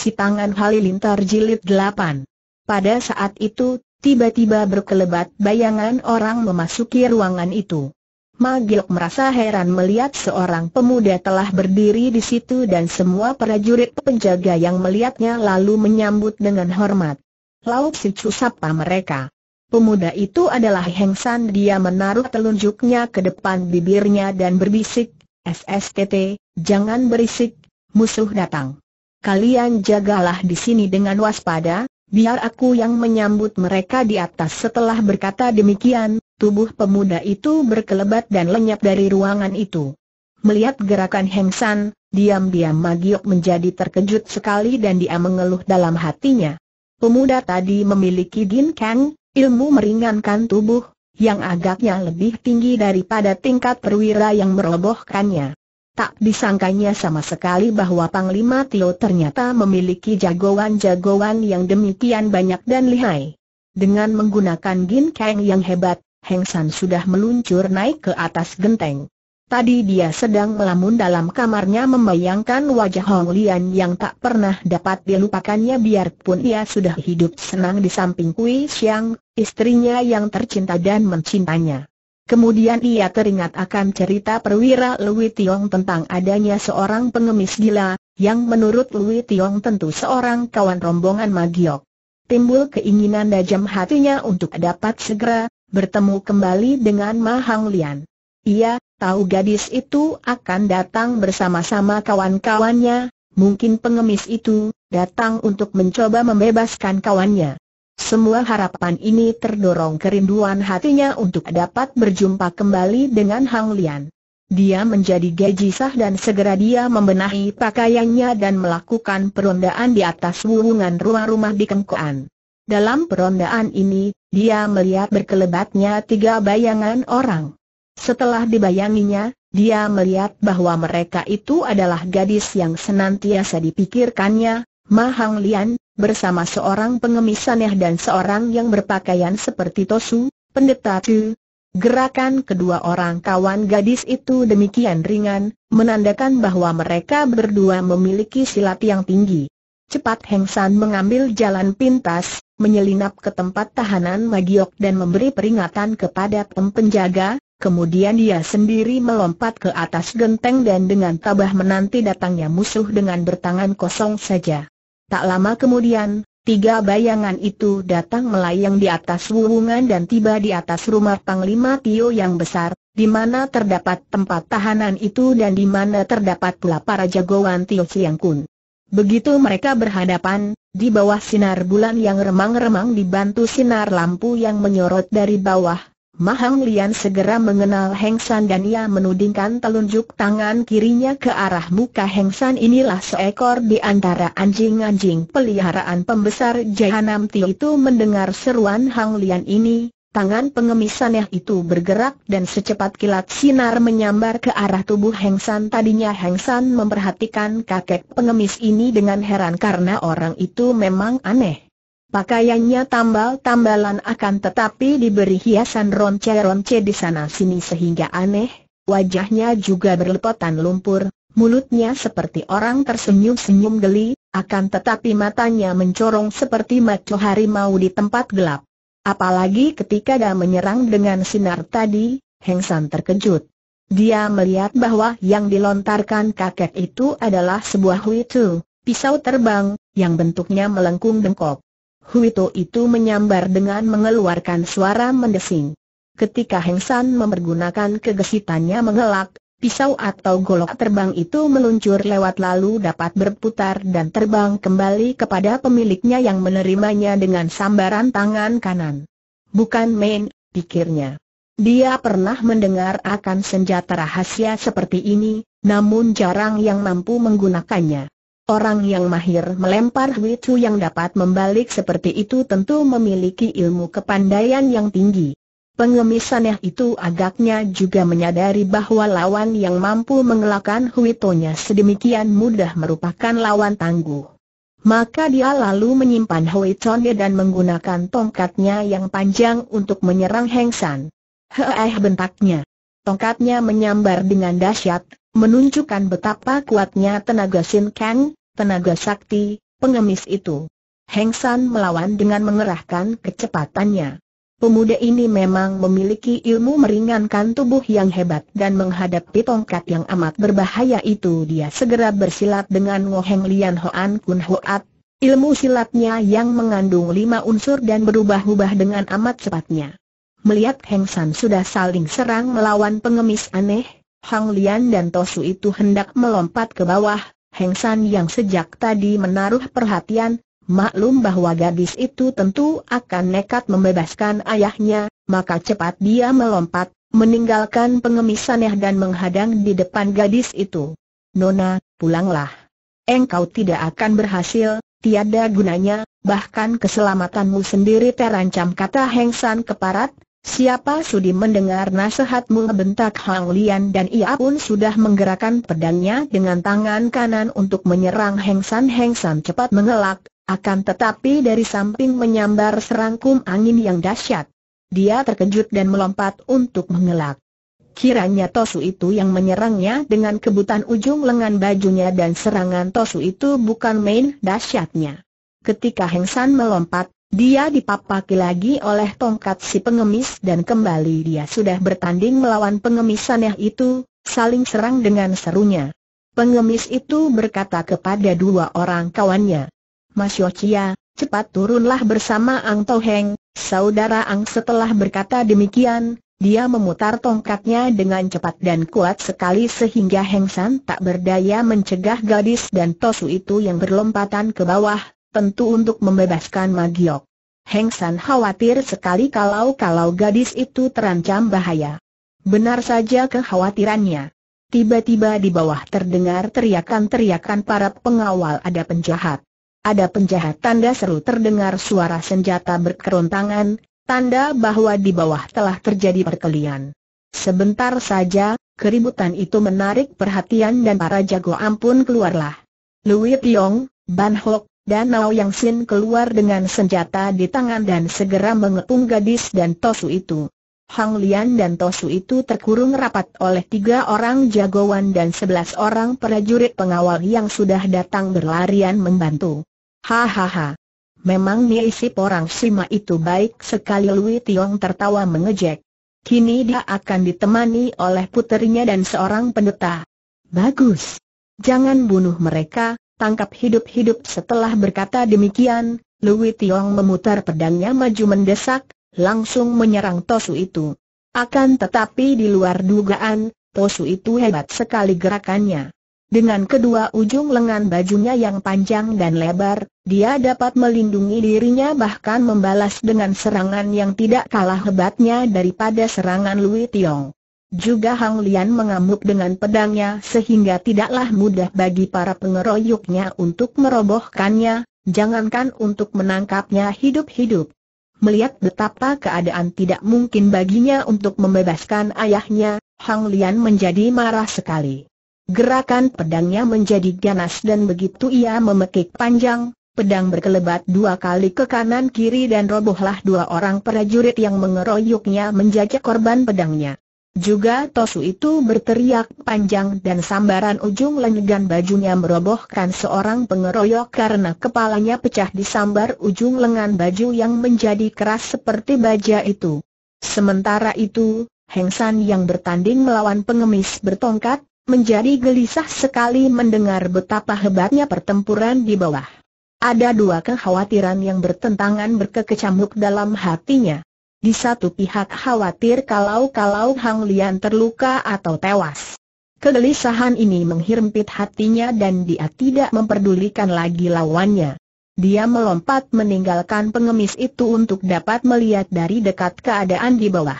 Si Tangan Halilintar Jilid 8. Pada saat itu, tiba-tiba berkelebat bayangan orang memasuki ruangan itu. Magiok merasa heran melihat seorang pemuda telah berdiri di situ dan semua prajurit penjaga yang melihatnya lalu menyambut dengan hormat. Lauk si sapa mereka. Pemuda itu adalah Heng San dia menaruh telunjuknya ke depan bibirnya dan berbisik, SSTT, jangan berisik, musuh datang kalian jagalah di sini dengan waspada, biar aku yang menyambut mereka di atas setelah berkata demikian, tubuh pemuda itu berkelebat dan lenyap dari ruangan itu. Melihat gerakan Heng San, diam-diam Magiok menjadi terkejut sekali dan dia mengeluh dalam hatinya. Pemuda tadi memiliki Gin Kang, ilmu meringankan tubuh, yang agaknya lebih tinggi daripada tingkat perwira yang merobohkannya. Tak disangkanya sama sekali bahwa Panglima Tio ternyata memiliki jagoan-jagoan yang demikian banyak dan lihai. Dengan menggunakan Gin Kang yang hebat, Heng San sudah meluncur naik ke atas genteng. Tadi dia sedang melamun dalam kamarnya membayangkan wajah Hong Lian yang tak pernah dapat dilupakannya biarpun ia sudah hidup senang di samping Kui Xiang, istrinya yang tercinta dan mencintanya. Kemudian ia teringat akan cerita perwira Lui Tiong tentang adanya seorang pengemis gila, yang menurut Lui Tiong tentu seorang kawan rombongan Magiok. Timbul keinginan dajam hatinya untuk dapat segera bertemu kembali dengan Ma Lian. Ia tahu gadis itu akan datang bersama-sama kawan-kawannya, mungkin pengemis itu datang untuk mencoba membebaskan kawannya. Semua harapan ini terdorong kerinduan hatinya untuk dapat berjumpa kembali dengan Hang Lian. Dia menjadi gajisah dan segera dia membenahi pakaiannya dan melakukan perondaan di atas wuwungan rumah-rumah di Kengkoan. Dalam perondaan ini, dia melihat berkelebatnya tiga bayangan orang. Setelah dibayanginya, dia melihat bahwa mereka itu adalah gadis yang senantiasa dipikirkannya, Mahang Lian, bersama seorang pengemis aneh dan seorang yang berpakaian seperti Tosu, pendeta Tu. Gerakan kedua orang kawan gadis itu demikian ringan, menandakan bahwa mereka berdua memiliki silat yang tinggi. Cepat Heng San mengambil jalan pintas, menyelinap ke tempat tahanan Magiok dan memberi peringatan kepada penjaga, kemudian dia sendiri melompat ke atas genteng dan dengan tabah menanti datangnya musuh dengan bertangan kosong saja. Tak lama kemudian, tiga bayangan itu datang melayang di atas wuwungan dan tiba di atas rumah Panglima Tio yang besar, di mana terdapat tempat tahanan itu dan di mana terdapat pula para jagoan Tio Siang Kun. Begitu mereka berhadapan, di bawah sinar bulan yang remang-remang dibantu sinar lampu yang menyorot dari bawah, Mahang Lian segera mengenal Heng San dan ia menudingkan telunjuk tangan kirinya ke arah muka Heng San inilah seekor di antara anjing-anjing peliharaan pembesar Jahanam Ti itu mendengar seruan Hang Lian ini, tangan pengemisannya itu bergerak dan secepat kilat sinar menyambar ke arah tubuh Heng San tadinya Heng San memperhatikan kakek pengemis ini dengan heran karena orang itu memang aneh. Pakaiannya tambal-tambalan akan tetapi diberi hiasan ronce-ronce di sana-sini sehingga aneh, wajahnya juga berlepotan lumpur, mulutnya seperti orang tersenyum-senyum geli, akan tetapi matanya mencorong seperti maco harimau di tempat gelap. Apalagi ketika dia menyerang dengan sinar tadi, Heng San terkejut. Dia melihat bahwa yang dilontarkan kakek itu adalah sebuah tu, pisau terbang, yang bentuknya melengkung bengkok. Huito itu menyambar dengan mengeluarkan suara mendesing. Ketika Heng San mempergunakan kegesitannya mengelak, pisau atau golok terbang itu meluncur lewat lalu dapat berputar dan terbang kembali kepada pemiliknya yang menerimanya dengan sambaran tangan kanan. Bukan main, pikirnya. Dia pernah mendengar akan senjata rahasia seperti ini, namun jarang yang mampu menggunakannya. Orang yang mahir melempar huitu yang dapat membalik seperti itu tentu memiliki ilmu kepandaian yang tinggi. Pengemisannya itu agaknya juga menyadari bahwa lawan yang mampu mengelakkan huitonya sedemikian mudah merupakan lawan tangguh. Maka dia lalu menyimpan huitonnya dan menggunakan tongkatnya yang panjang untuk menyerang Heng San. Heeh bentaknya. Tongkatnya menyambar dengan dahsyat, menunjukkan betapa kuatnya tenaga Sin Kang, tenaga sakti, pengemis itu. Heng San melawan dengan mengerahkan kecepatannya. Pemuda ini memang memiliki ilmu meringankan tubuh yang hebat dan menghadapi tongkat yang amat berbahaya itu dia segera bersilat dengan Heng Lian Hoan Kun Hoat. Ilmu silatnya yang mengandung lima unsur dan berubah-ubah dengan amat cepatnya. Melihat Heng San sudah saling serang melawan pengemis aneh, Hang Lian dan Tosu itu hendak melompat ke bawah, Heng San yang sejak tadi menaruh perhatian, maklum bahwa gadis itu tentu akan nekat membebaskan ayahnya, maka cepat dia melompat, meninggalkan pengemisannya dan menghadang di depan gadis itu. Nona, pulanglah. Engkau tidak akan berhasil, tiada gunanya, bahkan keselamatanmu sendiri terancam kata Heng San keparat, Siapa sudi mendengar nasihatmu bentak Hang Lian dan ia pun sudah menggerakkan pedangnya dengan tangan kanan untuk menyerang Heng San Heng San cepat mengelak, akan tetapi dari samping menyambar serangkum angin yang dahsyat. Dia terkejut dan melompat untuk mengelak. Kiranya Tosu itu yang menyerangnya dengan kebutan ujung lengan bajunya dan serangan Tosu itu bukan main dahsyatnya. Ketika Heng San melompat, dia dipapaki lagi oleh tongkat si pengemis dan kembali dia sudah bertanding melawan pengemis aneh itu, saling serang dengan serunya. Pengemis itu berkata kepada dua orang kawannya, Mas Yochia, cepat turunlah bersama Ang Toheng, saudara Ang setelah berkata demikian, dia memutar tongkatnya dengan cepat dan kuat sekali sehingga Heng San tak berdaya mencegah gadis dan Tosu itu yang berlompatan ke bawah, tentu untuk membebaskan Magiok. Heng San khawatir sekali kalau-kalau gadis itu terancam bahaya. Benar saja kekhawatirannya. Tiba-tiba di bawah terdengar teriakan-teriakan para pengawal ada penjahat. Ada penjahat tanda seru terdengar suara senjata berkerontangan, tanda bahwa di bawah telah terjadi perkelian. Sebentar saja, keributan itu menarik perhatian dan para jago ampun keluarlah. Louis Tiong, Ban Hok, Danau Yang Sin keluar dengan senjata di tangan dan segera mengepung gadis dan Tosu itu. Hang Lian dan Tosu itu terkurung rapat oleh tiga orang jagoan dan sebelas orang prajurit pengawal yang sudah datang berlarian membantu. Hahaha. Memang niisip orang Sima itu baik sekali Lui Tiong tertawa mengejek. Kini dia akan ditemani oleh puterinya dan seorang pendeta. Bagus. Jangan bunuh mereka, tangkap hidup-hidup setelah berkata demikian, Louis Tiong memutar pedangnya maju mendesak, langsung menyerang Tosu itu. Akan tetapi di luar dugaan, Tosu itu hebat sekali gerakannya. Dengan kedua ujung lengan bajunya yang panjang dan lebar, dia dapat melindungi dirinya bahkan membalas dengan serangan yang tidak kalah hebatnya daripada serangan Louis Tiong. Juga Hang Lian mengamuk dengan pedangnya sehingga tidaklah mudah bagi para pengeroyoknya untuk merobohkannya, jangankan untuk menangkapnya hidup-hidup. Melihat betapa keadaan tidak mungkin baginya untuk membebaskan ayahnya, Hang Lian menjadi marah sekali. Gerakan pedangnya menjadi ganas dan begitu ia memekik panjang, pedang berkelebat dua kali ke kanan kiri dan robohlah dua orang prajurit yang mengeroyoknya menjajak korban pedangnya. Juga Tosu itu berteriak panjang dan sambaran ujung lengan bajunya merobohkan seorang pengeroyok karena kepalanya pecah disambar ujung lengan baju yang menjadi keras seperti baja itu. Sementara itu, Heng San yang bertanding melawan pengemis bertongkat, menjadi gelisah sekali mendengar betapa hebatnya pertempuran di bawah. Ada dua kekhawatiran yang bertentangan berkekecamuk dalam hatinya. Di satu pihak khawatir kalau-kalau Hang Lian terluka atau tewas. Kegelisahan ini menghirmpit hatinya dan dia tidak memperdulikan lagi lawannya. Dia melompat meninggalkan pengemis itu untuk dapat melihat dari dekat keadaan di bawah.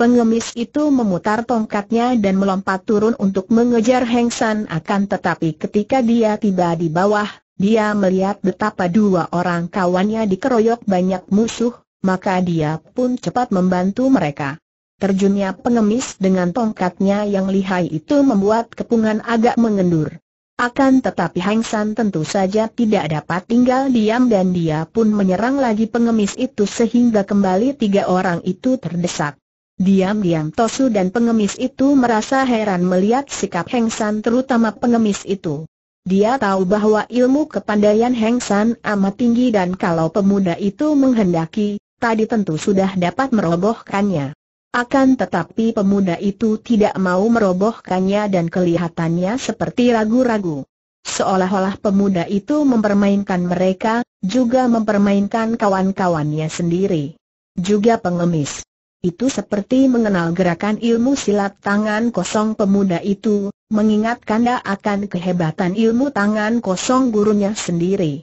Pengemis itu memutar tongkatnya dan melompat turun untuk mengejar Heng San akan tetapi ketika dia tiba di bawah, dia melihat betapa dua orang kawannya dikeroyok banyak musuh, maka dia pun cepat membantu mereka. Terjunnya pengemis dengan tongkatnya yang lihai itu membuat kepungan agak mengendur. Akan tetapi Hang San tentu saja tidak dapat tinggal diam dan dia pun menyerang lagi pengemis itu sehingga kembali tiga orang itu terdesak. Diam-diam Tosu dan pengemis itu merasa heran melihat sikap Hang San terutama pengemis itu. Dia tahu bahwa ilmu kepandaian Hang San amat tinggi dan kalau pemuda itu menghendaki, tadi tentu sudah dapat merobohkannya. Akan tetapi pemuda itu tidak mau merobohkannya dan kelihatannya seperti ragu-ragu. Seolah-olah pemuda itu mempermainkan mereka, juga mempermainkan kawan-kawannya sendiri. Juga pengemis. Itu seperti mengenal gerakan ilmu silat tangan kosong pemuda itu, mengingatkan dia akan kehebatan ilmu tangan kosong gurunya sendiri.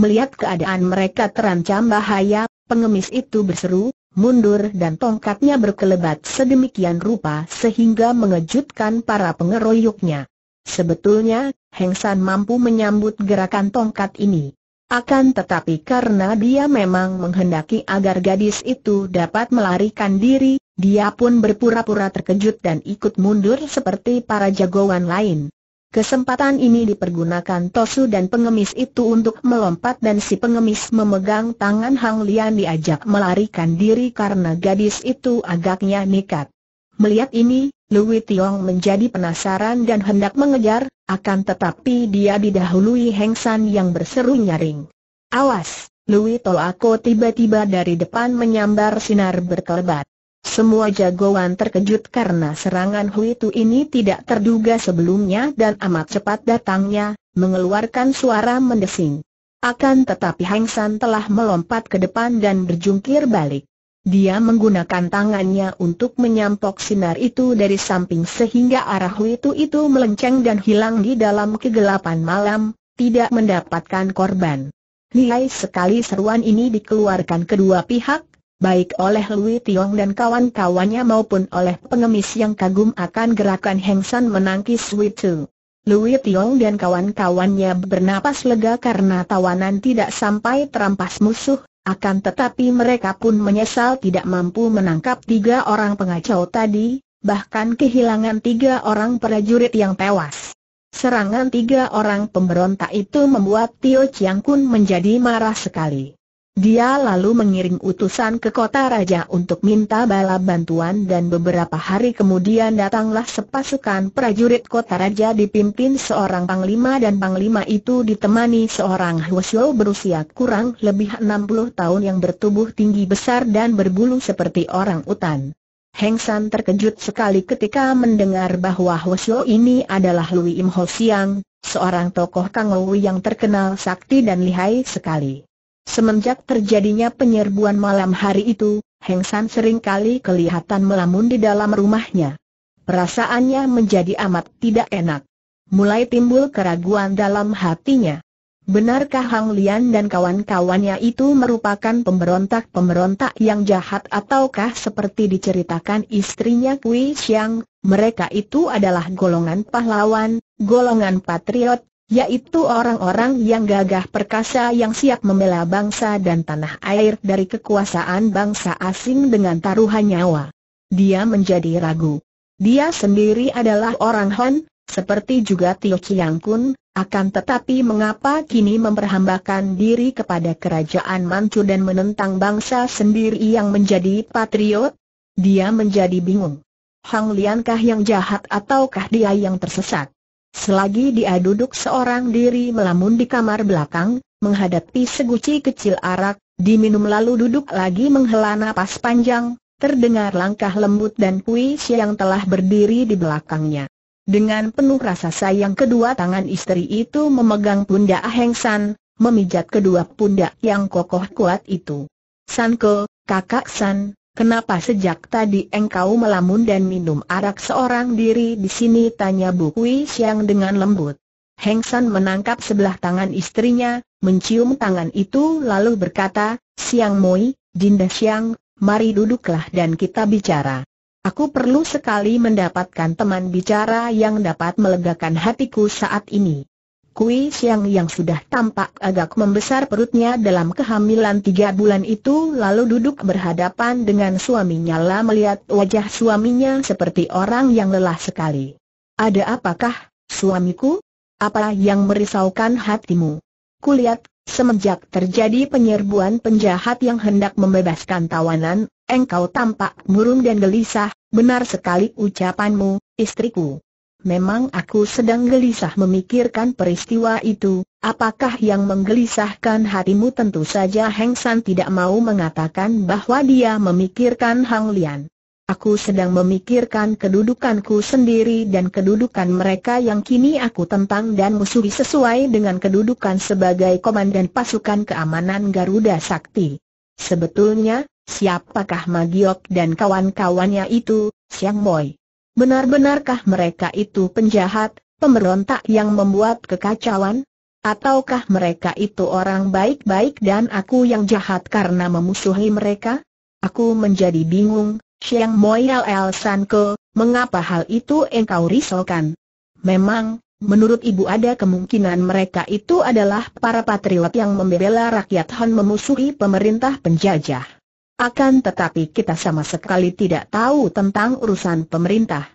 Melihat keadaan mereka terancam bahaya, Pengemis itu berseru, mundur dan tongkatnya berkelebat sedemikian rupa sehingga mengejutkan para pengeroyoknya. Sebetulnya, Heng San mampu menyambut gerakan tongkat ini. Akan tetapi karena dia memang menghendaki agar gadis itu dapat melarikan diri, dia pun berpura-pura terkejut dan ikut mundur seperti para jagoan lain. Kesempatan ini dipergunakan Tosu dan pengemis itu untuk melompat dan si pengemis memegang tangan Hang Lian diajak melarikan diri karena gadis itu agaknya nekat. Melihat ini, Louis Tiong menjadi penasaran dan hendak mengejar, akan tetapi dia didahului Heng San yang berseru nyaring. Awas! Louis Tolako tiba-tiba dari depan menyambar sinar berkelebat. Semua jagoan terkejut karena serangan hui Tu ini tidak terduga sebelumnya dan amat cepat datangnya, mengeluarkan suara mendesing. Akan tetapi Hang San telah melompat ke depan dan berjungkir balik. Dia menggunakan tangannya untuk menyampok sinar itu dari samping sehingga arah Tu itu melenceng dan hilang di dalam kegelapan malam, tidak mendapatkan korban. Lihai sekali seruan ini dikeluarkan kedua pihak, baik oleh Lui Tiong dan kawan-kawannya maupun oleh pengemis yang kagum akan gerakan Heng San menangkis Wei Chu. Lui Tiong dan kawan-kawannya bernapas lega karena tawanan tidak sampai terampas musuh, akan tetapi mereka pun menyesal tidak mampu menangkap tiga orang pengacau tadi, bahkan kehilangan tiga orang prajurit yang tewas. Serangan tiga orang pemberontak itu membuat Tio Chiang Kun menjadi marah sekali. Dia lalu mengiring utusan ke kota raja untuk minta bala bantuan dan beberapa hari kemudian datanglah sepasukan prajurit kota raja dipimpin seorang panglima dan panglima itu ditemani seorang Huasyo berusia kurang lebih 60 tahun yang bertubuh tinggi besar dan berbulu seperti orang utan. Heng San terkejut sekali ketika mendengar bahwa Huasyo ini adalah Lui Im Ho Siang, seorang tokoh Lui yang terkenal sakti dan lihai sekali. Semenjak terjadinya penyerbuan malam hari itu, Heng San seringkali kelihatan melamun di dalam rumahnya. Perasaannya menjadi amat tidak enak. Mulai timbul keraguan dalam hatinya. Benarkah Hang Lian dan kawan-kawannya itu merupakan pemberontak-pemberontak yang jahat ataukah seperti diceritakan istrinya Kui Xiang, mereka itu adalah golongan pahlawan, golongan patriot, yaitu orang-orang yang gagah perkasa yang siap membela bangsa dan tanah air dari kekuasaan bangsa asing dengan taruhan nyawa. Dia menjadi ragu. Dia sendiri adalah orang Han, seperti juga Tio Chiang Kun, akan tetapi mengapa kini memperhambakan diri kepada kerajaan Manchu dan menentang bangsa sendiri yang menjadi patriot? Dia menjadi bingung. Hang Liankah yang jahat ataukah dia yang tersesat? Selagi dia duduk seorang diri melamun di kamar belakang, menghadapi seguci kecil arak, diminum lalu duduk lagi menghela napas panjang, terdengar langkah lembut dan puisi yang telah berdiri di belakangnya. Dengan penuh rasa sayang kedua tangan istri itu memegang pundak Aheng San, memijat kedua pundak yang kokoh kuat itu. Sanko, kakak San, Kenapa sejak tadi engkau melamun dan minum arak seorang diri di sini? Tanya Bu Kui Siang dengan lembut. Heng San menangkap sebelah tangan istrinya, mencium tangan itu lalu berkata, Siang Moi, Dinda Siang, mari duduklah dan kita bicara. Aku perlu sekali mendapatkan teman bicara yang dapat melegakan hatiku saat ini. Kui Siang yang sudah tampak agak membesar perutnya dalam kehamilan tiga bulan itu lalu duduk berhadapan dengan suaminya lah melihat wajah suaminya seperti orang yang lelah sekali. Ada apakah, suamiku? Apa yang merisaukan hatimu? Kulihat, semenjak terjadi penyerbuan penjahat yang hendak membebaskan tawanan, engkau tampak murung dan gelisah, benar sekali ucapanmu, istriku. Memang aku sedang gelisah memikirkan peristiwa itu, apakah yang menggelisahkan hatimu tentu saja Heng San tidak mau mengatakan bahwa dia memikirkan Hang Lian. Aku sedang memikirkan kedudukanku sendiri dan kedudukan mereka yang kini aku tentang dan musuhi sesuai dengan kedudukan sebagai komandan pasukan keamanan Garuda Sakti. Sebetulnya, siapakah Magiok dan kawan-kawannya itu, Siang Moy? Benar-benarkah mereka itu penjahat, pemberontak yang membuat kekacauan? Ataukah mereka itu orang baik-baik dan aku yang jahat karena memusuhi mereka? Aku menjadi bingung, Siang Moyal El Sanko, mengapa hal itu engkau risaukan? Memang, menurut ibu ada kemungkinan mereka itu adalah para patriot yang membela rakyat Han memusuhi pemerintah penjajah. Akan tetapi kita sama sekali tidak tahu tentang urusan pemerintah.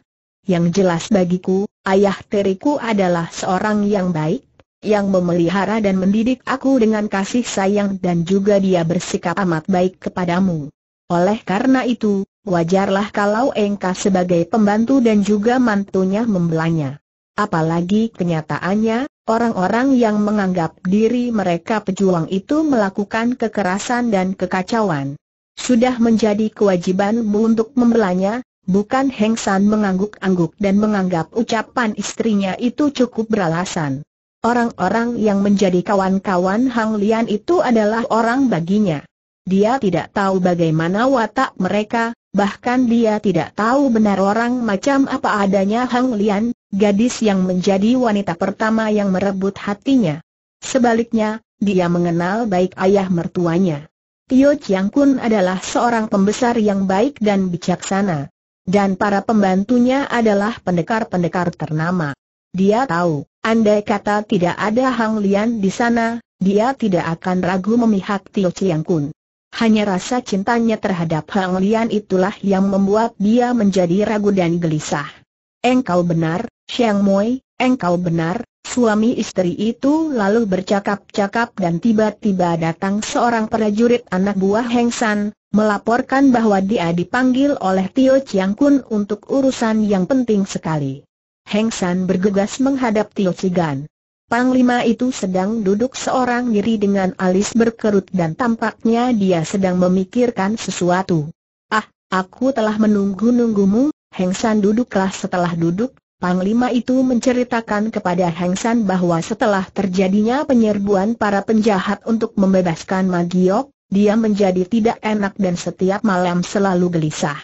Yang jelas bagiku, ayah teriku adalah seorang yang baik, yang memelihara dan mendidik aku dengan kasih sayang dan juga dia bersikap amat baik kepadamu. Oleh karena itu, wajarlah kalau engkau sebagai pembantu dan juga mantunya membelanya. Apalagi kenyataannya, orang-orang yang menganggap diri mereka pejuang itu melakukan kekerasan dan kekacauan. Sudah menjadi kewajibanmu untuk membelanya, bukan Heng San mengangguk-angguk dan menganggap ucapan istrinya itu cukup beralasan. Orang-orang yang menjadi kawan-kawan Hang Lian itu adalah orang baginya. Dia tidak tahu bagaimana watak mereka, bahkan dia tidak tahu benar orang macam apa adanya Hang Lian, gadis yang menjadi wanita pertama yang merebut hatinya. Sebaliknya, dia mengenal baik ayah mertuanya. Tio Chiang Kun adalah seorang pembesar yang baik dan bijaksana. Dan para pembantunya adalah pendekar-pendekar ternama. Dia tahu, andai kata tidak ada Hang Lian di sana, dia tidak akan ragu memihak Tio Chiang Kun. Hanya rasa cintanya terhadap Hang Lian itulah yang membuat dia menjadi ragu dan gelisah. Engkau benar, Xiang Moi, engkau benar, suami istri itu lalu bercakap-cakap dan tiba-tiba datang seorang prajurit anak buah Heng San, melaporkan bahwa dia dipanggil oleh Tio Chiang Kun untuk urusan yang penting sekali. Heng San bergegas menghadap Tio Chigan. Panglima itu sedang duduk seorang diri dengan alis berkerut dan tampaknya dia sedang memikirkan sesuatu. Ah, aku telah menunggu-nunggumu, Heng San duduklah setelah duduk, Panglima itu menceritakan kepada Heng San bahwa setelah terjadinya penyerbuan para penjahat untuk membebaskan Magiok, dia menjadi tidak enak dan setiap malam selalu gelisah.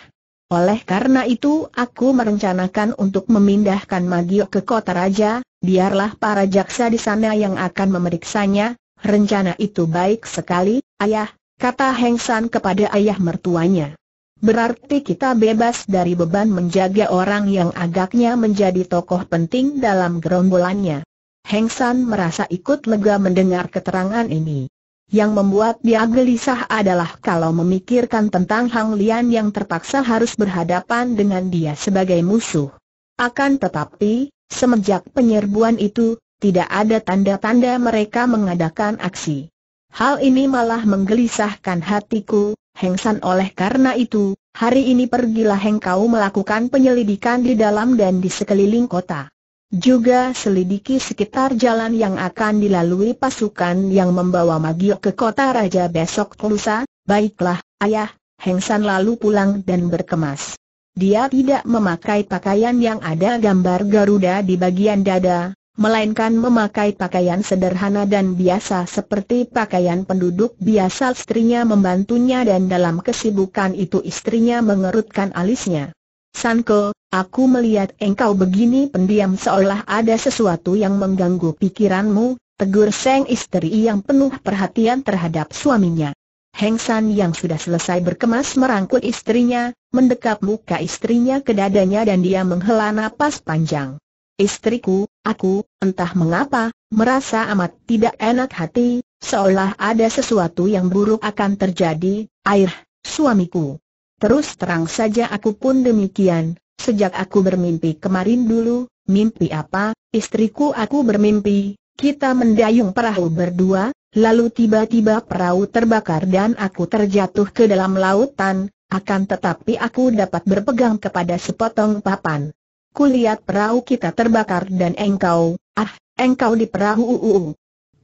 Oleh karena itu aku merencanakan untuk memindahkan Magiok ke kota raja, biarlah para jaksa di sana yang akan memeriksanya, rencana itu baik sekali, ayah, kata Heng San kepada ayah mertuanya. Berarti kita bebas dari beban menjaga orang yang agaknya menjadi tokoh penting dalam gerombolannya. Heng San merasa ikut lega mendengar keterangan ini. Yang membuat dia gelisah adalah kalau memikirkan tentang Hang Lian yang terpaksa harus berhadapan dengan dia sebagai musuh. Akan tetapi, semenjak penyerbuan itu, tidak ada tanda-tanda mereka mengadakan aksi. Hal ini malah menggelisahkan hatiku, Heng San oleh karena itu, hari ini pergilah Kau melakukan penyelidikan di dalam dan di sekeliling kota. Juga selidiki sekitar jalan yang akan dilalui pasukan yang membawa Magio ke kota Raja besok lusa, baiklah, ayah, Heng San lalu pulang dan berkemas. Dia tidak memakai pakaian yang ada gambar Garuda di bagian dada, melainkan memakai pakaian sederhana dan biasa seperti pakaian penduduk biasa istrinya membantunya dan dalam kesibukan itu istrinya mengerutkan alisnya. Sanko, aku melihat engkau begini pendiam seolah ada sesuatu yang mengganggu pikiranmu, tegur Seng istri yang penuh perhatian terhadap suaminya. Heng San yang sudah selesai berkemas merangkul istrinya, mendekap muka istrinya ke dadanya dan dia menghela napas panjang. Istriku, aku, entah mengapa, merasa amat tidak enak hati, seolah ada sesuatu yang buruk akan terjadi, air, suamiku. Terus terang saja aku pun demikian, sejak aku bermimpi kemarin dulu, mimpi apa, istriku aku bermimpi, kita mendayung perahu berdua, lalu tiba-tiba perahu terbakar dan aku terjatuh ke dalam lautan, akan tetapi aku dapat berpegang kepada sepotong papan kulihat perahu kita terbakar dan engkau, ah, engkau di perahu uu.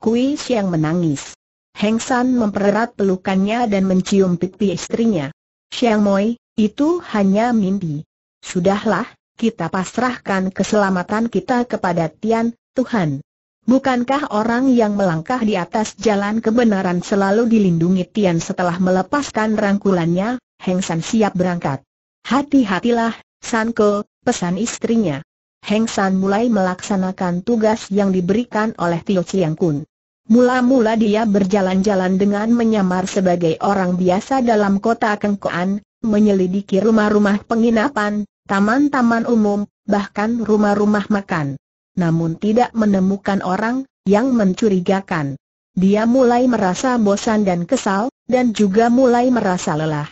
Kui Siang menangis. Heng San mempererat pelukannya dan mencium pipi istrinya. Siang Moi, itu hanya mimpi. Sudahlah, kita pasrahkan keselamatan kita kepada Tian, Tuhan. Bukankah orang yang melangkah di atas jalan kebenaran selalu dilindungi Tian setelah melepaskan rangkulannya, Heng San siap berangkat. Hati-hatilah, Sanko, pesan istrinya. Heng San mulai melaksanakan tugas yang diberikan oleh Tio Chiang Kun. Mula-mula dia berjalan-jalan dengan menyamar sebagai orang biasa dalam kota Kengkoan, menyelidiki rumah-rumah penginapan, taman-taman umum, bahkan rumah-rumah makan. Namun tidak menemukan orang yang mencurigakan. Dia mulai merasa bosan dan kesal, dan juga mulai merasa lelah.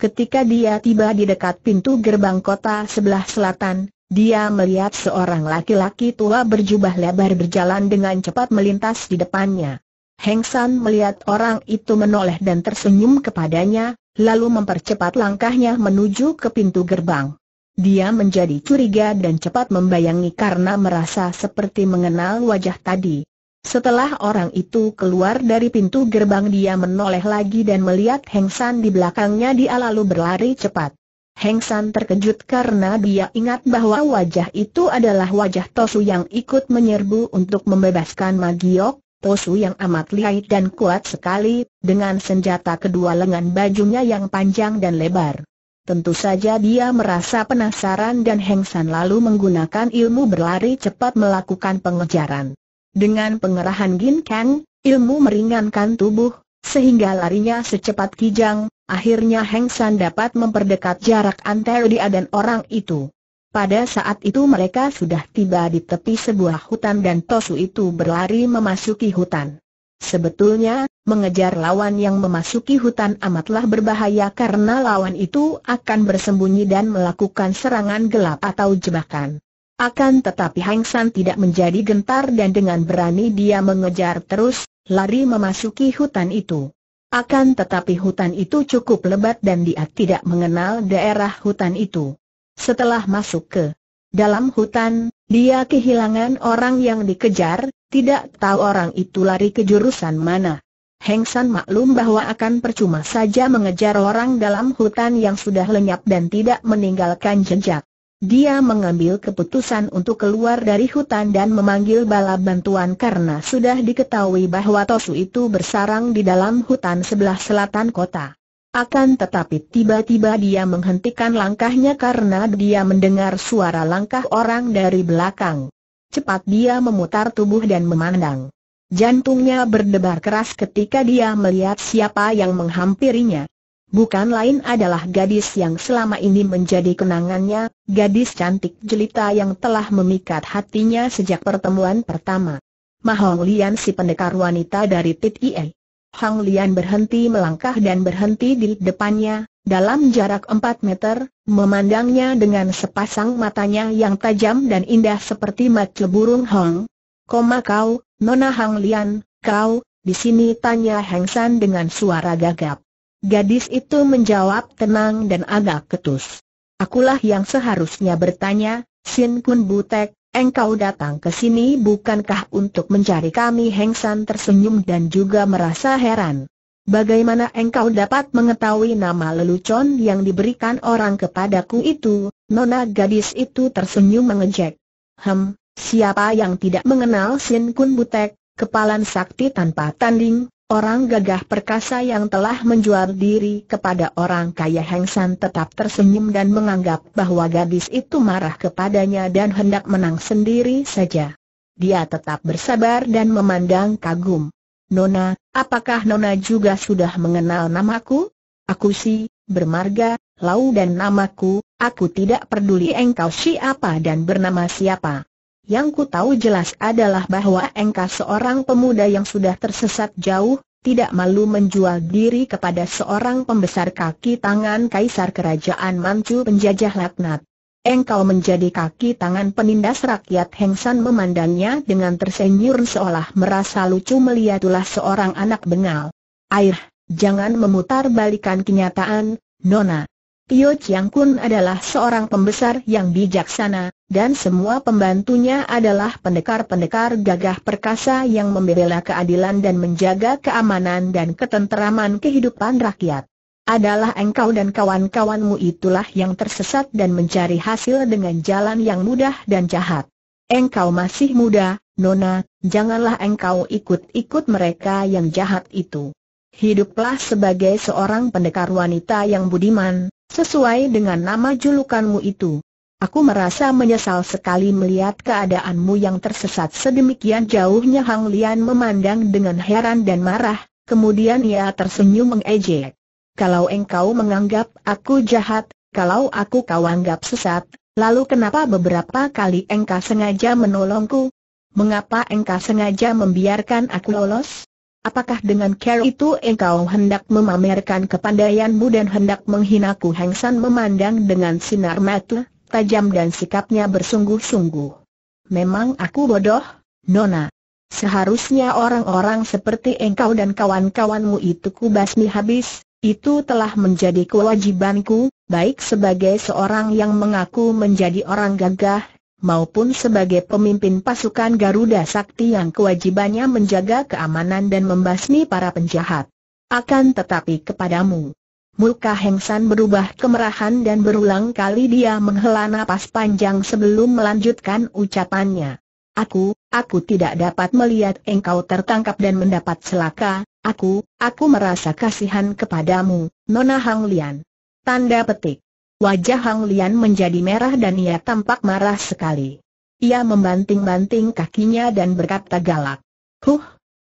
Ketika dia tiba di dekat pintu gerbang kota sebelah selatan, dia melihat seorang laki-laki tua berjubah lebar berjalan dengan cepat melintas di depannya. Heng San melihat orang itu menoleh dan tersenyum kepadanya, lalu mempercepat langkahnya menuju ke pintu gerbang. Dia menjadi curiga dan cepat membayangi karena merasa seperti mengenal wajah tadi. Setelah orang itu keluar dari pintu gerbang dia menoleh lagi dan melihat Heng San di belakangnya dia lalu berlari cepat. Heng San terkejut karena dia ingat bahwa wajah itu adalah wajah Tosu yang ikut menyerbu untuk membebaskan Magiok, Tosu yang amat lihai dan kuat sekali, dengan senjata kedua lengan bajunya yang panjang dan lebar. Tentu saja dia merasa penasaran dan Heng San lalu menggunakan ilmu berlari cepat melakukan pengejaran. Dengan pengerahan ginkang, ilmu meringankan tubuh, sehingga larinya secepat kijang, akhirnya Heng San dapat memperdekat jarak antara dia dan orang itu. Pada saat itu mereka sudah tiba di tepi sebuah hutan dan Tosu itu berlari memasuki hutan. Sebetulnya, mengejar lawan yang memasuki hutan amatlah berbahaya karena lawan itu akan bersembunyi dan melakukan serangan gelap atau jebakan. Akan tetapi Hang San tidak menjadi gentar dan dengan berani dia mengejar terus, lari memasuki hutan itu. Akan tetapi hutan itu cukup lebat dan dia tidak mengenal daerah hutan itu. Setelah masuk ke dalam hutan, dia kehilangan orang yang dikejar, tidak tahu orang itu lari ke jurusan mana. Heng San maklum bahwa akan percuma saja mengejar orang dalam hutan yang sudah lenyap dan tidak meninggalkan jejak. Dia mengambil keputusan untuk keluar dari hutan dan memanggil bala bantuan karena sudah diketahui bahwa Tosu itu bersarang di dalam hutan sebelah selatan kota. Akan tetapi tiba-tiba dia menghentikan langkahnya karena dia mendengar suara langkah orang dari belakang. Cepat dia memutar tubuh dan memandang. Jantungnya berdebar keras ketika dia melihat siapa yang menghampirinya bukan lain adalah gadis yang selama ini menjadi kenangannya, gadis cantik jelita yang telah memikat hatinya sejak pertemuan pertama. Mahong Lian si pendekar wanita dari Tit Ie. Hang Lian berhenti melangkah dan berhenti di depannya, dalam jarak 4 meter, memandangnya dengan sepasang matanya yang tajam dan indah seperti mata burung Hong. Koma kau, Nona Hang Lian, kau, di sini tanya Heng San dengan suara gagap. Gadis itu menjawab tenang dan agak ketus. Akulah yang seharusnya bertanya, Sin Kun Butek, engkau datang ke sini bukankah untuk mencari kami Heng San tersenyum dan juga merasa heran. Bagaimana engkau dapat mengetahui nama lelucon yang diberikan orang kepadaku itu? Nona gadis itu tersenyum mengejek. Hem, siapa yang tidak mengenal Sin Kun Butek, kepalan sakti tanpa tanding, Orang gagah perkasa yang telah menjual diri kepada orang kaya Heng San tetap tersenyum dan menganggap bahwa gadis itu marah kepadanya dan hendak menang sendiri saja. Dia tetap bersabar dan memandang kagum. Nona, apakah Nona juga sudah mengenal namaku? Aku si, bermarga, lau dan namaku, aku tidak peduli engkau siapa dan bernama siapa. Yang ku tahu jelas adalah bahwa engkau seorang pemuda yang sudah tersesat jauh, tidak malu menjual diri kepada seorang pembesar kaki tangan kaisar kerajaan Manchu penjajah laknat. Engkau menjadi kaki tangan penindas rakyat Hengsan memandangnya dengan tersenyum seolah merasa lucu melihatlah seorang anak bengal. Air, jangan memutar balikan kenyataan, Nona. Pio Chiang Kun adalah seorang pembesar yang bijaksana, dan semua pembantunya adalah pendekar-pendekar gagah perkasa yang membela keadilan dan menjaga keamanan dan ketenteraman kehidupan rakyat. Adalah engkau dan kawan-kawanmu itulah yang tersesat dan mencari hasil dengan jalan yang mudah dan jahat. Engkau masih muda, Nona, janganlah engkau ikut-ikut mereka yang jahat itu. Hiduplah sebagai seorang pendekar wanita yang budiman, sesuai dengan nama julukanmu itu. Aku merasa menyesal sekali melihat keadaanmu yang tersesat sedemikian jauhnya Hang Lian memandang dengan heran dan marah, kemudian ia tersenyum mengejek. Kalau engkau menganggap aku jahat, kalau aku kau anggap sesat, lalu kenapa beberapa kali engkau sengaja menolongku? Mengapa engkau sengaja membiarkan aku lolos? Apakah dengan cara itu engkau hendak memamerkan kepandaianmu dan hendak menghinaku Heng San memandang dengan sinar mata, tajam dan sikapnya bersungguh-sungguh. Memang aku bodoh, Nona. Seharusnya orang-orang seperti engkau dan kawan-kawanmu itu kubasmi habis, itu telah menjadi kewajibanku, baik sebagai seorang yang mengaku menjadi orang gagah, maupun sebagai pemimpin pasukan Garuda Sakti yang kewajibannya menjaga keamanan dan membasmi para penjahat. Akan tetapi kepadamu. Muka Hengsan berubah kemerahan dan berulang kali dia menghela napas panjang sebelum melanjutkan ucapannya. Aku, aku tidak dapat melihat engkau tertangkap dan mendapat celaka, aku, aku merasa kasihan kepadamu, Nona Hang Lian. Tanda petik. Wajah Hang Lian menjadi merah dan ia tampak marah sekali. Ia membanting-banting kakinya dan berkata galak. Huh,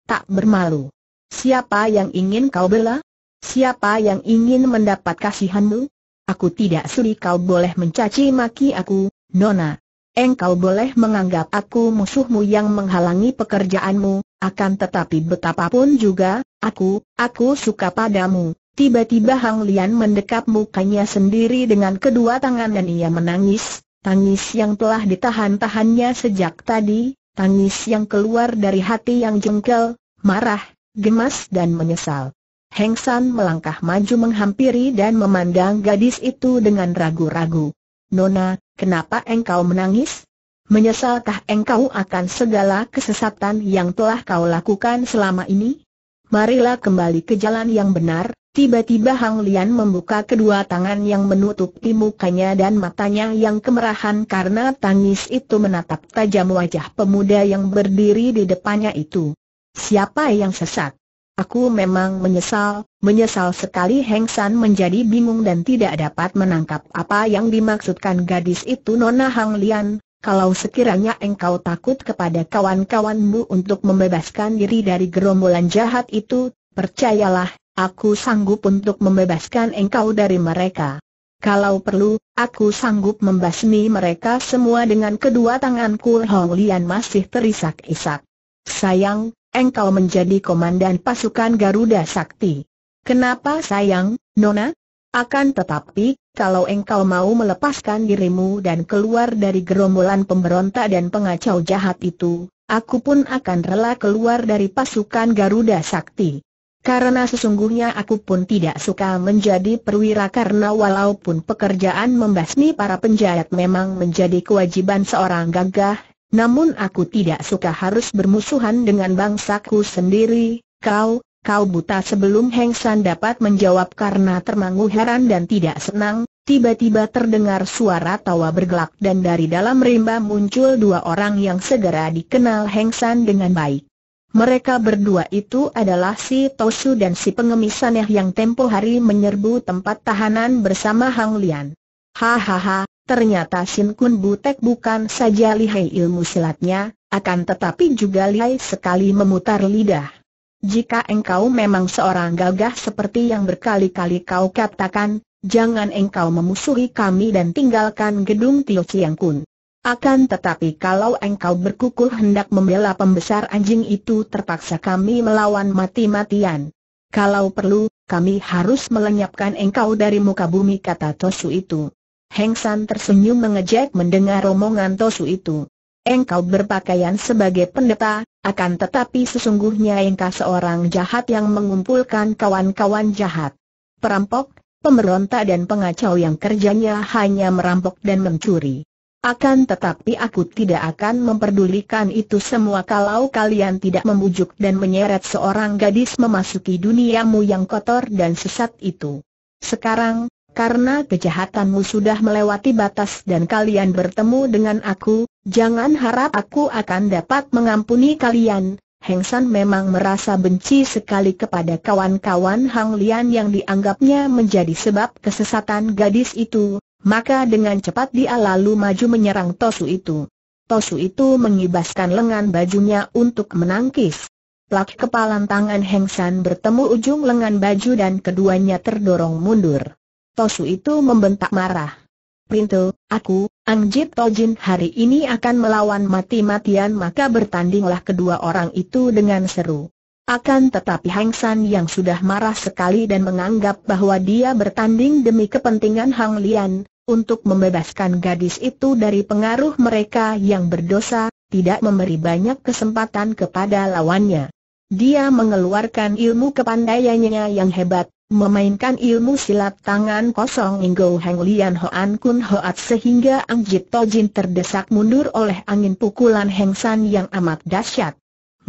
tak bermalu. Siapa yang ingin kau bela? Siapa yang ingin mendapat kasihanmu? Aku tidak suri kau boleh mencaci maki aku, Nona. Engkau boleh menganggap aku musuhmu yang menghalangi pekerjaanmu, akan tetapi betapapun juga, aku, aku suka padamu, Tiba-tiba Hang Lian mendekap mukanya sendiri dengan kedua tangan dan ia menangis, tangis yang telah ditahan-tahannya sejak tadi, tangis yang keluar dari hati yang jengkel, marah, gemas dan menyesal. Heng San melangkah maju menghampiri dan memandang gadis itu dengan ragu-ragu. Nona, kenapa engkau menangis? Menyesalkah engkau akan segala kesesatan yang telah kau lakukan selama ini? Marilah kembali ke jalan yang benar, Tiba-tiba Hang Lian membuka kedua tangan yang menutupi mukanya dan matanya yang kemerahan karena tangis itu menatap tajam wajah pemuda yang berdiri di depannya itu. Siapa yang sesat? Aku memang menyesal, menyesal sekali Heng San menjadi bingung dan tidak dapat menangkap apa yang dimaksudkan gadis itu Nona Hang Lian. Kalau sekiranya engkau takut kepada kawan-kawanmu untuk membebaskan diri dari gerombolan jahat itu, percayalah, Aku sanggup untuk membebaskan engkau dari mereka. Kalau perlu, aku sanggup membasmi mereka semua dengan kedua tanganku Hong Lian masih terisak-isak. Sayang, engkau menjadi komandan pasukan Garuda Sakti. Kenapa sayang, Nona? Akan tetapi, kalau engkau mau melepaskan dirimu dan keluar dari gerombolan pemberontak dan pengacau jahat itu, aku pun akan rela keluar dari pasukan Garuda Sakti. Karena sesungguhnya aku pun tidak suka menjadi perwira karena walaupun pekerjaan membasmi para penjahat memang menjadi kewajiban seorang gagah, namun aku tidak suka harus bermusuhan dengan bangsaku sendiri, kau, kau buta sebelum Heng San dapat menjawab karena termangu heran dan tidak senang, tiba-tiba terdengar suara tawa bergelak dan dari dalam rimba muncul dua orang yang segera dikenal Heng San dengan baik. Mereka berdua itu adalah si Tosu dan si pengemis aneh yang tempo hari menyerbu tempat tahanan bersama Hang Lian. Hahaha, ternyata Shin Kun Butek bukan saja lihai ilmu silatnya, akan tetapi juga lihai sekali memutar lidah. Jika engkau memang seorang gagah seperti yang berkali-kali kau katakan, jangan engkau memusuhi kami dan tinggalkan gedung Tio Chiang Kun. Akan tetapi kalau engkau berkukuh hendak membela pembesar anjing itu terpaksa kami melawan mati-matian. Kalau perlu, kami harus melenyapkan engkau dari muka bumi kata Tosu itu. Heng San tersenyum mengejek mendengar omongan Tosu itu. Engkau berpakaian sebagai pendeta, akan tetapi sesungguhnya engkau seorang jahat yang mengumpulkan kawan-kawan jahat. Perampok, pemberontak dan pengacau yang kerjanya hanya merampok dan mencuri. Akan tetapi aku tidak akan memperdulikan itu semua kalau kalian tidak membujuk dan menyeret seorang gadis memasuki duniamu yang kotor dan sesat itu. Sekarang, karena kejahatanmu sudah melewati batas dan kalian bertemu dengan aku, jangan harap aku akan dapat mengampuni kalian. Heng San memang merasa benci sekali kepada kawan-kawan Hang Lian yang dianggapnya menjadi sebab kesesatan gadis itu, maka dengan cepat dia lalu maju menyerang Tosu itu. Tosu itu mengibaskan lengan bajunya untuk menangkis. Plak kepalan tangan Heng San bertemu ujung lengan baju dan keduanya terdorong mundur. Tosu itu membentak marah. Printo, aku, Angjit Tojin hari ini akan melawan mati-matian maka bertandinglah kedua orang itu dengan seru. Akan tetapi Hang San yang sudah marah sekali dan menganggap bahwa dia bertanding demi kepentingan Hang Lian, untuk membebaskan gadis itu dari pengaruh mereka yang berdosa, tidak memberi banyak kesempatan kepada lawannya. Dia mengeluarkan ilmu kepandaiannya yang hebat, memainkan ilmu silat tangan kosong Ngo Hang Lian Hoan Kun Hoat sehingga Ang Jit Tojin terdesak mundur oleh angin pukulan Heng San yang amat dahsyat.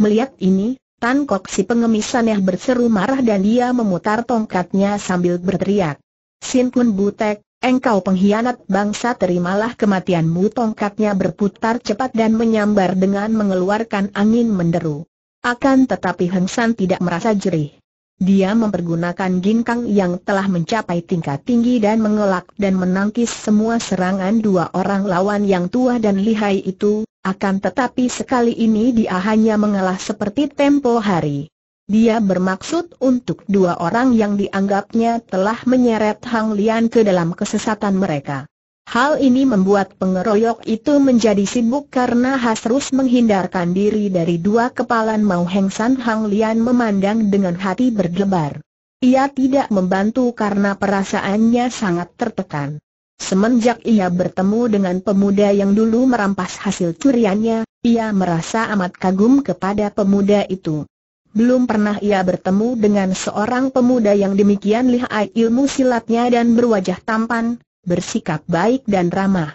Melihat ini, Tan Kok si pengemis aneh berseru marah dan dia memutar tongkatnya sambil berteriak. Sin Kun Butek, engkau pengkhianat bangsa terimalah kematianmu tongkatnya berputar cepat dan menyambar dengan mengeluarkan angin menderu. Akan tetapi Heng San tidak merasa jerih. Dia mempergunakan ginkang yang telah mencapai tingkat tinggi dan mengelak dan menangkis semua serangan dua orang lawan yang tua dan lihai itu, akan tetapi sekali ini dia hanya mengalah seperti tempo hari. Dia bermaksud untuk dua orang yang dianggapnya telah menyeret Hang Lian ke dalam kesesatan mereka. Hal ini membuat pengeroyok itu menjadi sibuk karena Hasrus menghindarkan diri dari dua kepalan Mau Heng San Hang Lian memandang dengan hati berdebar. Ia tidak membantu karena perasaannya sangat tertekan. Semenjak ia bertemu dengan pemuda yang dulu merampas hasil curiannya, ia merasa amat kagum kepada pemuda itu. Belum pernah ia bertemu dengan seorang pemuda yang demikian lihai ilmu silatnya dan berwajah tampan, bersikap baik dan ramah.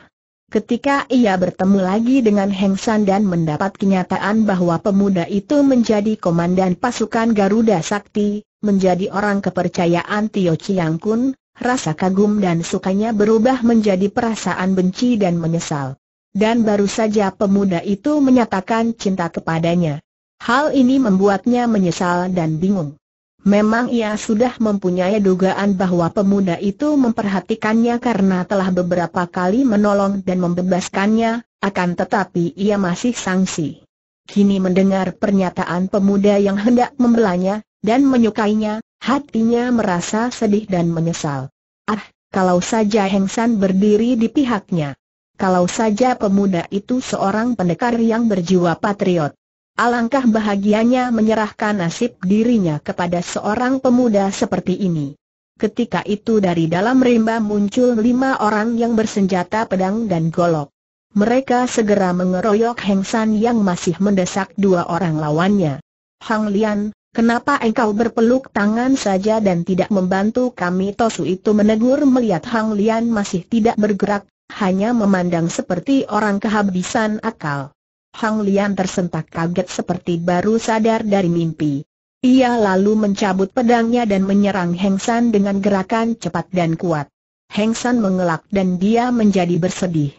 Ketika ia bertemu lagi dengan Heng San dan mendapat kenyataan bahwa pemuda itu menjadi komandan pasukan Garuda Sakti, menjadi orang kepercayaan Tio Chiang Kun, rasa kagum dan sukanya berubah menjadi perasaan benci dan menyesal. Dan baru saja pemuda itu menyatakan cinta kepadanya. Hal ini membuatnya menyesal dan bingung. Memang ia sudah mempunyai dugaan bahwa pemuda itu memperhatikannya karena telah beberapa kali menolong dan membebaskannya, akan tetapi ia masih sangsi. Kini mendengar pernyataan pemuda yang hendak membelanya, dan menyukainya, Hatinya merasa sedih dan menyesal. Ah, kalau saja Heng San berdiri di pihaknya. Kalau saja pemuda itu seorang pendekar yang berjiwa patriot. Alangkah bahagianya menyerahkan nasib dirinya kepada seorang pemuda seperti ini. Ketika itu dari dalam rimba muncul lima orang yang bersenjata pedang dan golok. Mereka segera mengeroyok Heng San yang masih mendesak dua orang lawannya. Hang Lian, Kenapa engkau berpeluk tangan saja dan tidak membantu kami Tosu itu menegur melihat Hang Lian masih tidak bergerak, hanya memandang seperti orang kehabisan akal. Hang Lian tersentak kaget seperti baru sadar dari mimpi. Ia lalu mencabut pedangnya dan menyerang Heng San dengan gerakan cepat dan kuat. Heng San mengelak dan dia menjadi bersedih.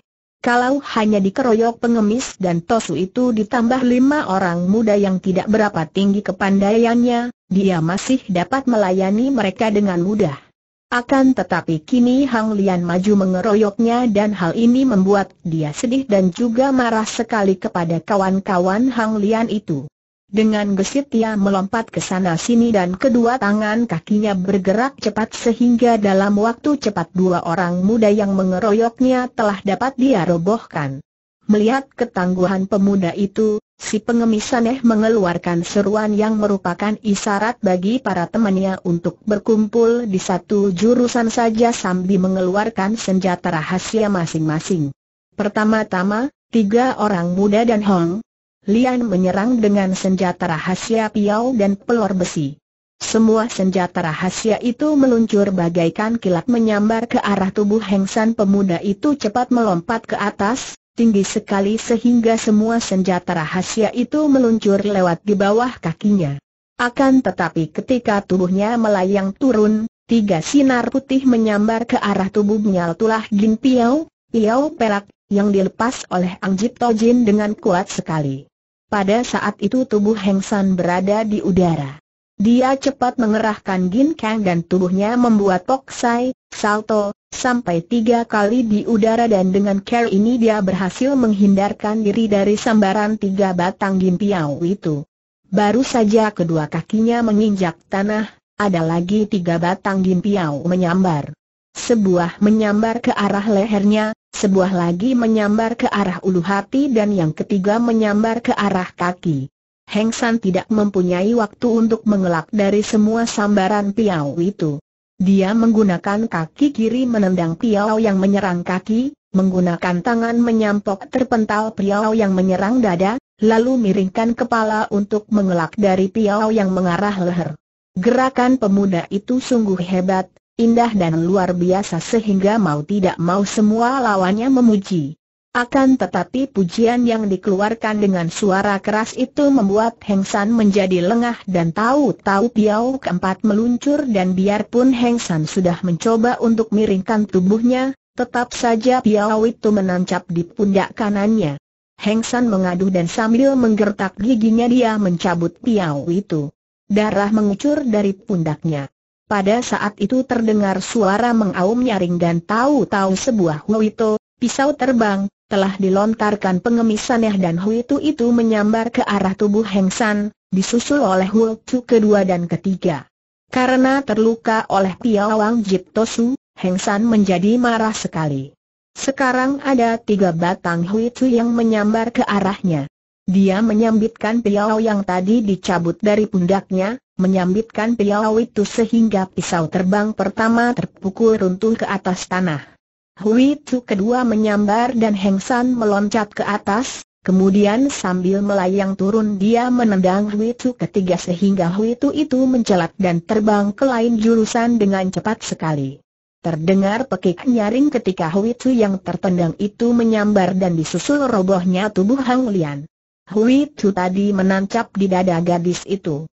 Kalau hanya dikeroyok pengemis dan tosu itu ditambah lima orang muda yang tidak berapa tinggi kepandaiannya, dia masih dapat melayani mereka dengan mudah. Akan tetapi kini Hang Lian maju mengeroyoknya dan hal ini membuat dia sedih dan juga marah sekali kepada kawan-kawan Hang Lian itu. Dengan gesit ia melompat ke sana sini dan kedua tangan kakinya bergerak cepat sehingga dalam waktu cepat dua orang muda yang mengeroyoknya telah dapat dia robohkan. Melihat ketangguhan pemuda itu, si pengemis aneh mengeluarkan seruan yang merupakan isyarat bagi para temannya untuk berkumpul di satu jurusan saja sambil mengeluarkan senjata rahasia masing-masing. Pertama-tama, tiga orang muda dan Hong Lian menyerang dengan senjata rahasia piau dan pelor besi. Semua senjata rahasia itu meluncur bagaikan kilat menyambar ke arah tubuh Hengsan pemuda itu cepat melompat ke atas, tinggi sekali sehingga semua senjata rahasia itu meluncur lewat di bawah kakinya. Akan tetapi ketika tubuhnya melayang turun, tiga sinar putih menyambar ke arah tubuhnya tulah Gin Piao, Piao Perak, yang dilepas oleh Ang Jip Tojin dengan kuat sekali. Pada saat itu tubuh Heng San berada di udara. Dia cepat mengerahkan Gin Kang dan tubuhnya membuat poksai, salto, sampai tiga kali di udara dan dengan care ini dia berhasil menghindarkan diri dari sambaran tiga batang Gin Piao itu. Baru saja kedua kakinya menginjak tanah, ada lagi tiga batang Gin Piao menyambar sebuah menyambar ke arah lehernya, sebuah lagi menyambar ke arah ulu hati dan yang ketiga menyambar ke arah kaki. Heng San tidak mempunyai waktu untuk mengelak dari semua sambaran Piau itu. Dia menggunakan kaki kiri menendang Piau yang menyerang kaki, menggunakan tangan menyampok terpental Piau yang menyerang dada, lalu miringkan kepala untuk mengelak dari Piau yang mengarah leher. Gerakan pemuda itu sungguh hebat, indah dan luar biasa sehingga mau tidak mau semua lawannya memuji. Akan tetapi pujian yang dikeluarkan dengan suara keras itu membuat Heng San menjadi lengah dan tahu-tahu piau keempat meluncur dan biarpun Heng San sudah mencoba untuk miringkan tubuhnya, tetap saja piau itu menancap di pundak kanannya. Heng San mengadu dan sambil menggertak giginya dia mencabut piau itu. Darah mengucur dari pundaknya. Pada saat itu terdengar suara mengaum nyaring dan tahu-tahu sebuah huito, pisau terbang, telah dilontarkan pengemis aneh dan huito itu menyambar ke arah tubuh Heng San, disusul oleh huito kedua dan ketiga. Karena terluka oleh piawang Tosu, Heng San menjadi marah sekali. Sekarang ada tiga batang huito yang menyambar ke arahnya. Dia menyambitkan piau yang tadi dicabut dari pundaknya, menyambitkan piau itu sehingga pisau terbang pertama terpukul runtuh ke atas tanah. Hui Tu kedua menyambar dan Heng San meloncat ke atas, kemudian sambil melayang turun dia menendang Hui Tu ketiga sehingga Hui Tu itu mencelat dan terbang ke lain jurusan dengan cepat sekali. Terdengar pekik nyaring ketika Hui Tu yang tertendang itu menyambar dan disusul robohnya tubuh Hang Lian. Hui Chu tadi menancap di dada gadis itu.